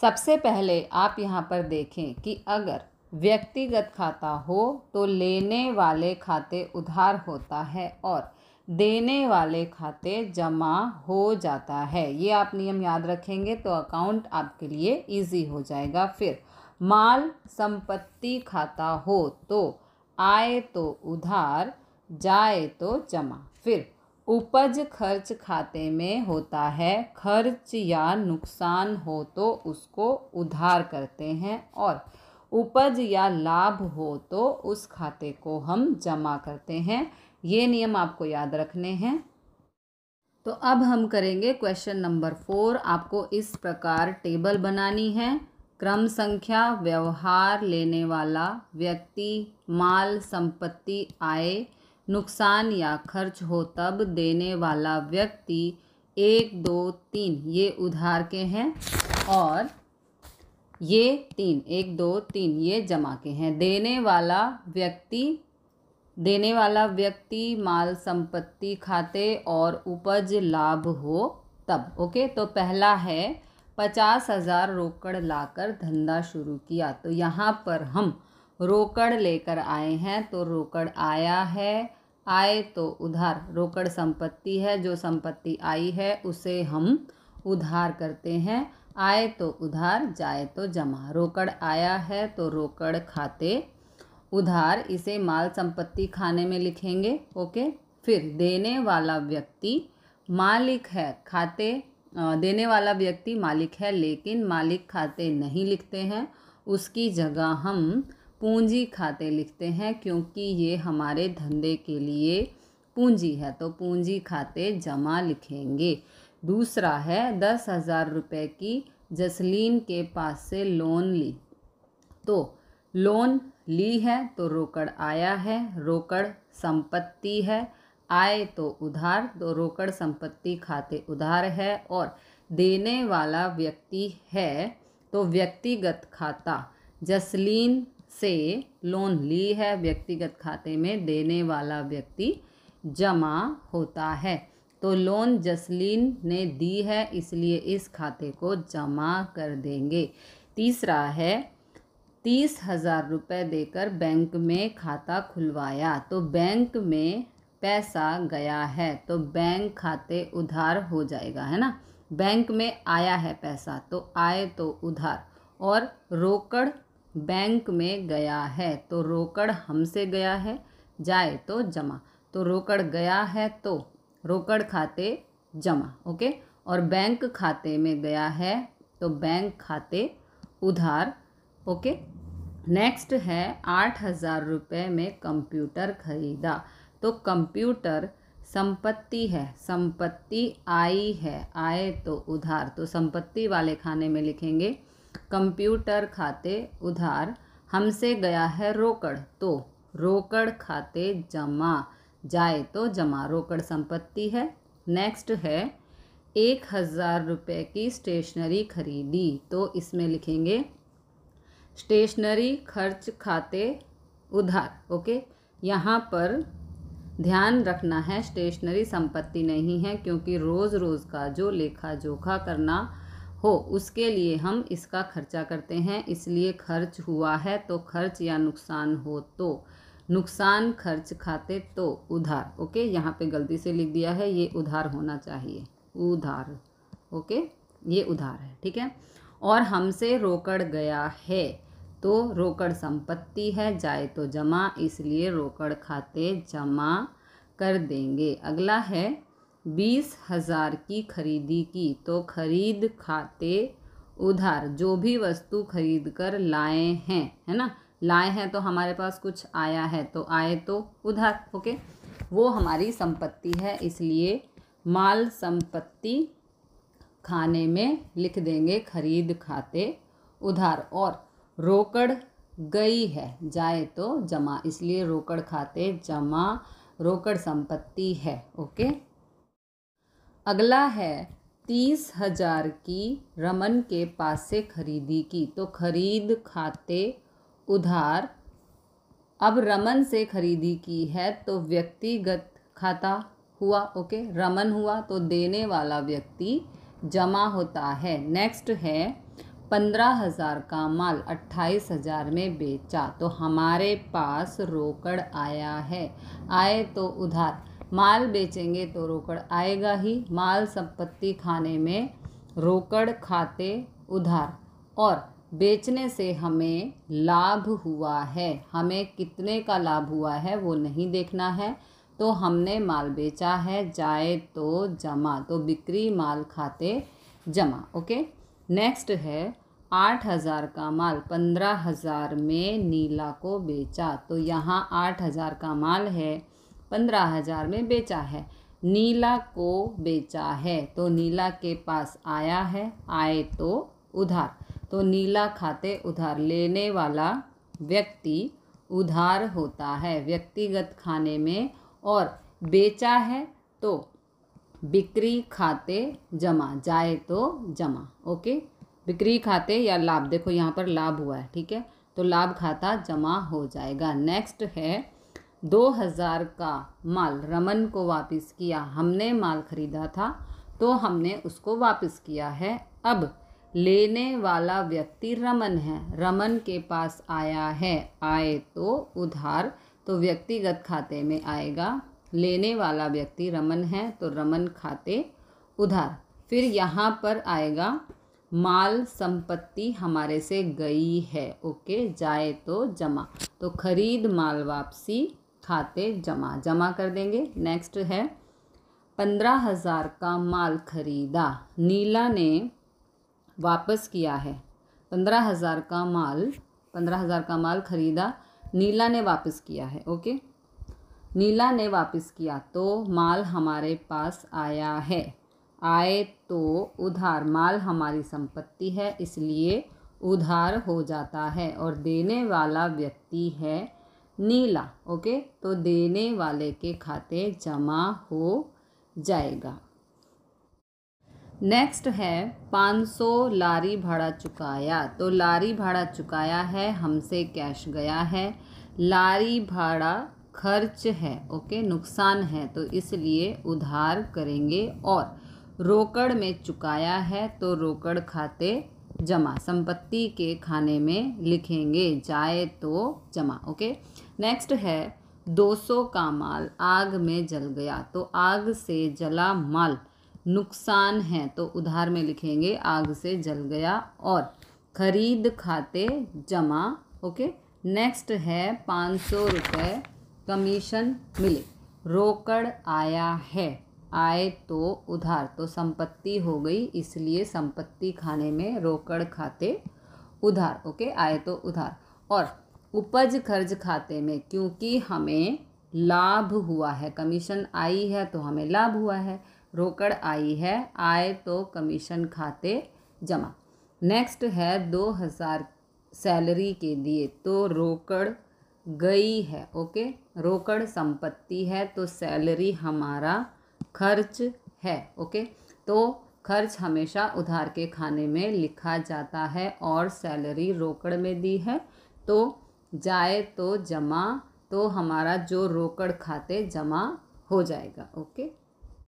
सबसे पहले आप यहाँ पर देखें कि अगर व्यक्तिगत खाता हो तो लेने वाले खाते उधार होता है और देने वाले खाते जमा हो जाता है ये आप नियम याद रखेंगे तो अकाउंट आपके लिए इजी हो जाएगा फिर माल संपत्ति खाता हो तो आए तो उधार जाए तो जमा फिर उपज खर्च खाते में होता है खर्च या नुकसान हो तो उसको उधार करते हैं और उपज या लाभ हो तो उस खाते को हम जमा करते हैं ये नियम आपको याद रखने हैं तो अब हम करेंगे क्वेश्चन नंबर फोर आपको इस प्रकार टेबल बनानी है क्रम संख्या व्यवहार लेने वाला व्यक्ति माल संपत्ति आय नुकसान या खर्च हो तब देने वाला व्यक्ति एक दो तीन ये उधार के हैं और ये तीन एक दो तीन ये जमा के हैं देने वाला व्यक्ति देने वाला व्यक्ति माल संपत्ति खाते और उपज लाभ हो तब ओके तो पहला है पचास हज़ार रोकड़ लाकर धंधा शुरू किया तो यहाँ पर हम रोकड़ लेकर आए हैं तो रोकड़ आया है आए तो उधार रोकड़ संपत्ति है जो संपत्ति आई है उसे हम उधार करते हैं आए तो उधार जाए तो जमा रोकड़ आया है तो रोकड़ खाते उधार इसे माल संपत्ति खाने में लिखेंगे ओके फिर देने वाला व्यक्ति मालिक है खाते देने वाला व्यक्ति मालिक है लेकिन मालिक खाते नहीं लिखते हैं उसकी जगह हम पूंजी खाते लिखते हैं क्योंकि ये हमारे धंधे के लिए पूंजी है तो पूंजी खाते जमा लिखेंगे दूसरा है दस हज़ार रुपये की जसलीन के पास से लोन ली तो लोन ली है तो रोकड़ आया है रोकड़ संपत्ति है आए तो उधार तो रोकड़ संपत्ति खाते उधार है और देने वाला व्यक्ति है तो व्यक्तिगत खाता जसलीन से लोन ली है व्यक्तिगत खाते में देने वाला व्यक्ति जमा होता है तो लोन जसलीन ने दी है इसलिए इस खाते को जमा कर देंगे तीसरा है तीस हज़ार रुपये देकर बैंक में खाता खुलवाया तो बैंक में पैसा गया है तो बैंक खाते उधार हो जाएगा है ना बैंक में आया है पैसा तो आए तो उधार और रोकड़ बैंक में गया है तो रोकड़ हमसे गया है जाए तो जमा तो रोकड़ गया है तो रोकड़ खाते जमा ओके और बैंक खाते में गया है तो बैंक खाते उधार ओके नेक्स्ट है आठ हज़ार रुपये में कंप्यूटर खरीदा तो कंप्यूटर संपत्ति है संपत्ति आई है आए तो उधार तो संपत्ति वाले खाने में लिखेंगे कंप्यूटर खाते उधार हमसे गया है रोकड़ तो रोकड़ खाते जमा जाए तो जमा रोकड़ संपत्ति है नेक्स्ट है एक हज़ार रुपये की स्टेशनरी खरीदी तो इसमें लिखेंगे स्टेशनरी खर्च खाते उधार ओके यहाँ पर ध्यान रखना है स्टेशनरी संपत्ति नहीं है क्योंकि रोज़ रोज़ का जो लेखा जोखा करना हो उसके लिए हम इसका खर्चा करते हैं इसलिए खर्च हुआ है तो खर्च या नुकसान हो तो नुकसान खर्च खाते तो उधार ओके यहाँ पे गलती से लिख दिया है ये उधार होना चाहिए उधार ओके ये उधार है ठीक है और हमसे रोकड़ गया है तो रोकड़ संपत्ति है जाए तो जमा इसलिए रोकड़ खाते जमा कर देंगे अगला है बीस हजार की खरीदी की तो खरीद खाते उधार जो भी वस्तु खरीद कर लाए हैं है ना लाए हैं तो हमारे पास कुछ आया है तो आए तो उधार ओके वो हमारी संपत्ति है इसलिए माल संपत्ति खाने में लिख देंगे खरीद खाते उधार और रोकड़ गई है जाए तो जमा इसलिए रोकड़ खाते जमा रोकड़ संपत्ति है ओके अगला है तीस हजार की रमन के पास से खरीदी की तो खरीद खाते उधार अब रमन से खरीदी की है तो व्यक्तिगत खाता हुआ ओके रमन हुआ तो देने वाला व्यक्ति जमा होता है नेक्स्ट है पंद्रह हज़ार का माल अट्ठाईस हज़ार में बेचा तो हमारे पास रोकड़ आया है आए तो उधार माल बेचेंगे तो रोकड़ आएगा ही माल संपत्ति खाने में रोकड़ खाते उधार और बेचने से हमें लाभ हुआ है हमें कितने का लाभ हुआ है वो नहीं देखना है तो हमने माल बेचा है जाए तो जमा तो बिक्री माल खाते जमा ओके नेक्स्ट है आठ हज़ार का माल पंद्रह हज़ार में नीला को बेचा तो यहाँ आठ हज़ार का माल है पंद्रह हजार में बेचा है नीला को बेचा है तो नीला के पास आया है आए तो उधार तो नीला खाते उधार लेने वाला व्यक्ति उधार होता है व्यक्तिगत खाने में और बेचा है तो बिक्री खाते जमा जाए तो जमा ओके बिक्री खाते या लाभ देखो यहाँ पर लाभ हुआ है ठीक है तो लाभ खाता जमा हो जाएगा नेक्स्ट है दो हज़ार का माल रमन को वापस किया हमने माल खरीदा था तो हमने उसको वापस किया है अब लेने वाला व्यक्ति रमन है रमन के पास आया है आए तो उधार तो व्यक्तिगत खाते में आएगा लेने वाला व्यक्ति रमन है तो रमन खाते उधार फिर यहाँ पर आएगा माल संपत्ति हमारे से गई है ओके जाए तो जमा तो खरीद माल वापसी खाते जमा जमा कर देंगे नेक्स्ट है पंद्रह हज़ार का माल खरीदा नीला ने वापस किया है पंद्रह हज़ार का माल पंद्रह हज़ार का माल खरीदा नीला ने वापस किया है ओके नीला ने वापस किया तो माल हमारे पास आया है आए तो उधार माल हमारी संपत्ति है इसलिए उधार हो जाता है और देने वाला व्यक्ति है नीला ओके तो देने वाले के खाते जमा हो जाएगा नेक्स्ट है 500 लारी भाड़ा चुकाया तो लारी भाड़ा चुकाया है हमसे कैश गया है लारी भाड़ा खर्च है ओके नुकसान है तो इसलिए उधार करेंगे और रोकड़ में चुकाया है तो रोकड़ खाते जमा संपत्ति के खाने में लिखेंगे जाए तो जमा ओके नेक्स्ट है 200 का माल आग में जल गया तो आग से जला माल नुकसान है तो उधार में लिखेंगे आग से जल गया और खरीद खाते जमा ओके नेक्स्ट है पाँच सौ रुपये कमीशन मिले रोकड़ आया है आए तो उधार तो संपत्ति हो गई इसलिए संपत्ति खाने में रोकड़ खाते उधार ओके आए तो उधार और उपज खर्च खाते में क्योंकि हमें लाभ हुआ है कमीशन आई है तो हमें लाभ हुआ है रोकड़ आई है आए तो कमीशन खाते जमा नेक्स्ट है दो हज़ार सैलरी के लिए तो रोकड़ गई है ओके रोकड़ संपत्ति है तो सैलरी हमारा खर्च है ओके तो खर्च हमेशा उधार के खाने में लिखा जाता है और सैलरी रोकड़ में दी है तो जाए तो जमा तो हमारा जो रोकड़ खाते जमा हो जाएगा ओके